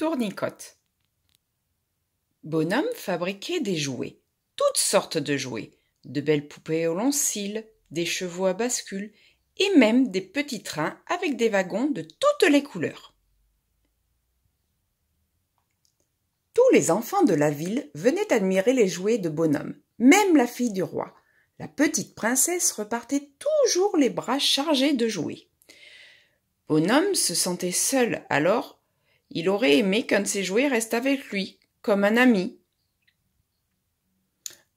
tournicote. Bonhomme fabriquait des jouets, toutes sortes de jouets, de belles poupées aux longs cils, des chevaux à bascule et même des petits trains avec des wagons de toutes les couleurs. Tous les enfants de la ville venaient admirer les jouets de bonhomme, même la fille du roi. La petite princesse repartait toujours les bras chargés de jouets. Bonhomme se sentait seul alors il aurait aimé qu'un de ses jouets reste avec lui, comme un ami.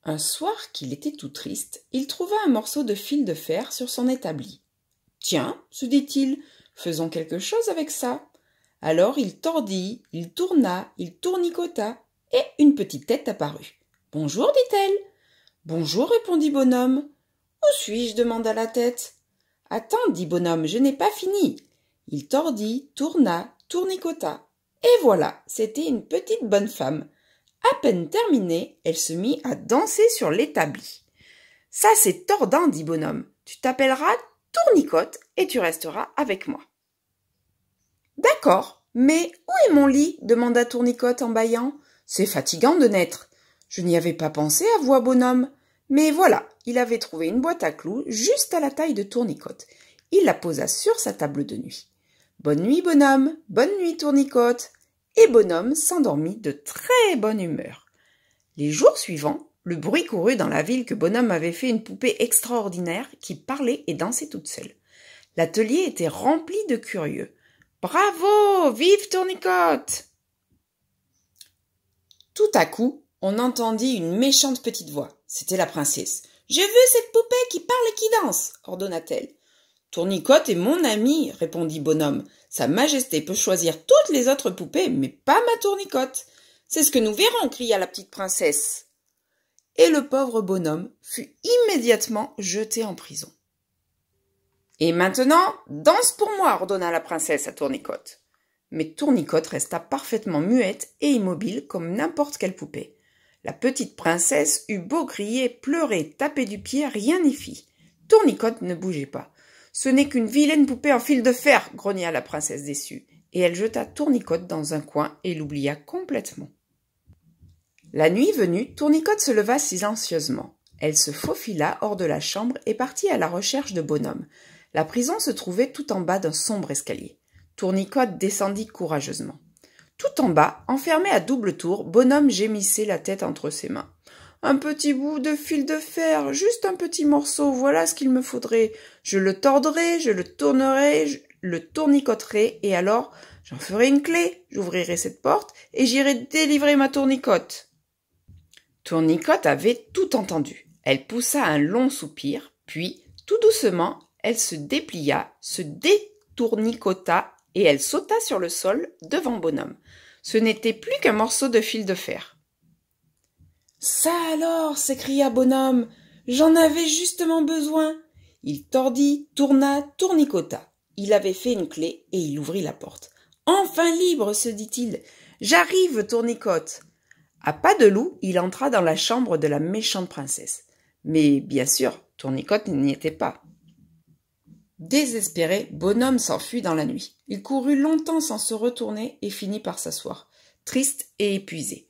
Un soir qu'il était tout triste, il trouva un morceau de fil de fer sur son établi. Tiens, se dit-il, faisons quelque chose avec ça. Alors il tordit, il tourna, il tournicota, et une petite tête apparut. Bonjour, dit-elle. Bonjour, répondit Bonhomme. Où suis-je demanda la tête. Attends, dit Bonhomme, je n'ai pas fini. Il tordit, tourna, tournicota. Et voilà, c'était une petite bonne femme. À peine terminée, elle se mit à danser sur l'établi. Ça, c'est tordant, dit bonhomme. Tu t'appelleras Tournicote et tu resteras avec moi. D'accord, mais où est mon lit demanda Tournicote en bâillant. C'est fatigant de naître. Je n'y avais pas pensé à voix bonhomme. Mais voilà, il avait trouvé une boîte à clous juste à la taille de Tournicote. Il la posa sur sa table de nuit. Bonne nuit, bonhomme, bonne nuit, tournicote. Et bonhomme s'endormit de très bonne humeur. Les jours suivants, le bruit courut dans la ville que Bonhomme avait fait une poupée extraordinaire qui parlait et dansait toute seule. L'atelier était rempli de curieux. Bravo! Vive Tournicote! Tout à coup, on entendit une méchante petite voix. C'était la princesse. Je veux cette poupée qui parle et qui danse, ordonna-t-elle. Tournicote est mon ami, répondit Bonhomme. Sa Majesté peut choisir toutes les autres poupées, mais pas ma Tournicote. C'est ce que nous verrons, cria la petite princesse. Et le pauvre bonhomme fut immédiatement jeté en prison. Et maintenant, danse pour moi, ordonna la princesse à Tournicote. Mais Tournicote resta parfaitement muette et immobile comme n'importe quelle poupée. La petite princesse eut beau crier, pleurer, taper du pied, rien n'y fit. Tournicote ne bougeait pas. Ce n'est qu'une vilaine poupée en fil de fer, grogna la princesse déçue, et elle jeta Tournicote dans un coin et l'oublia complètement. La nuit venue, Tournicote se leva silencieusement. Elle se faufila hors de la chambre et partit à la recherche de Bonhomme. La prison se trouvait tout en bas d'un sombre escalier. Tournicote descendit courageusement. Tout en bas, enfermé à double tour, Bonhomme gémissait la tête entre ses mains. Un petit bout de fil de fer, juste un petit morceau, voilà ce qu'il me faudrait. Je le tordrai, je le tournerai, je le tournicoterai, et alors j'en ferai une clé, j'ouvrirai cette porte, et j'irai délivrer ma tournicote. Tournicote avait tout entendu. Elle poussa un long soupir, puis, tout doucement, elle se déplia, se détournicota, et elle sauta sur le sol devant Bonhomme. Ce n'était plus qu'un morceau de fil de fer. Ça alors s'écria Bonhomme. J'en avais justement besoin. Il tordit, tourna, tournicota. Il avait fait une clé et il ouvrit la porte. Enfin libre, se dit-il. J'arrive, tournicote. À pas de loup, il entra dans la chambre de la méchante princesse. Mais bien sûr, tournicote n'y était pas. Désespéré, Bonhomme s'enfuit dans la nuit. Il courut longtemps sans se retourner et finit par s'asseoir, triste et épuisé.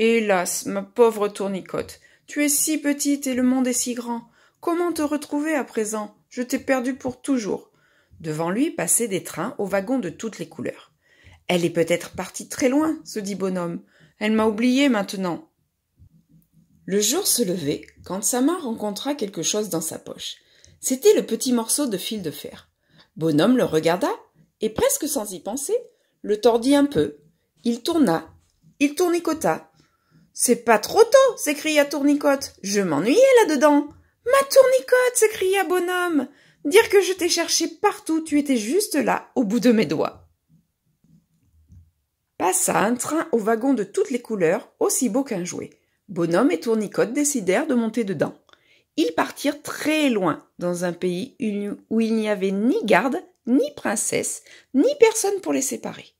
Hélas, ma pauvre tournicote, tu es si petite et le monde est si grand. Comment te retrouver à présent Je t'ai perdue pour toujours. Devant lui passaient des trains aux wagons de toutes les couleurs. Elle est peut-être partie très loin, se dit Bonhomme. Elle m'a oublié maintenant. Le jour se levait quand sa main rencontra quelque chose dans sa poche. C'était le petit morceau de fil de fer. Bonhomme le regarda et presque sans y penser, le tordit un peu. Il tourna, il tournicota, c'est pas trop tôt, s'écria Tournicote. Je m'ennuyais là-dedans. Ma Tournicote, s'écria Bonhomme. Dire que je t'ai cherché partout, tu étais juste là, au bout de mes doigts. Passa un train au wagon de toutes les couleurs, aussi beau qu'un jouet. Bonhomme et Tournicote décidèrent de monter dedans. Ils partirent très loin, dans un pays où il n'y avait ni garde, ni princesse, ni personne pour les séparer.